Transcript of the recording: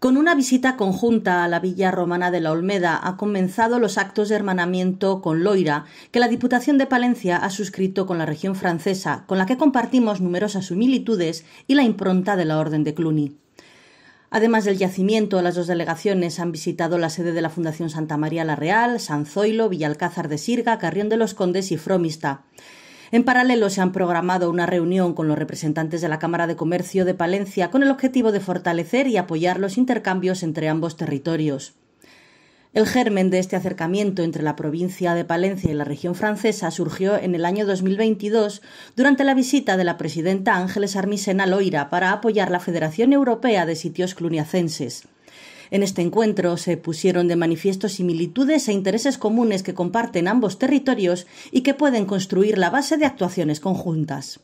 Con una visita conjunta a la Villa Romana de la Olmeda ha comenzado los actos de hermanamiento con Loira, que la Diputación de Palencia ha suscrito con la región francesa, con la que compartimos numerosas similitudes y la impronta de la Orden de Cluny. Además del yacimiento, las dos delegaciones han visitado la sede de la Fundación Santa María la Real, San Zoilo, Villalcázar de Sirga, Carrión de los Condes y Fromista. En paralelo, se han programado una reunión con los representantes de la Cámara de Comercio de Palencia con el objetivo de fortalecer y apoyar los intercambios entre ambos territorios. El germen de este acercamiento entre la provincia de Palencia y la región francesa surgió en el año 2022 durante la visita de la presidenta Ángeles Armisen a Loira para apoyar la Federación Europea de Sitios Cluniacenses. En este encuentro se pusieron de manifiesto similitudes e intereses comunes que comparten ambos territorios y que pueden construir la base de actuaciones conjuntas.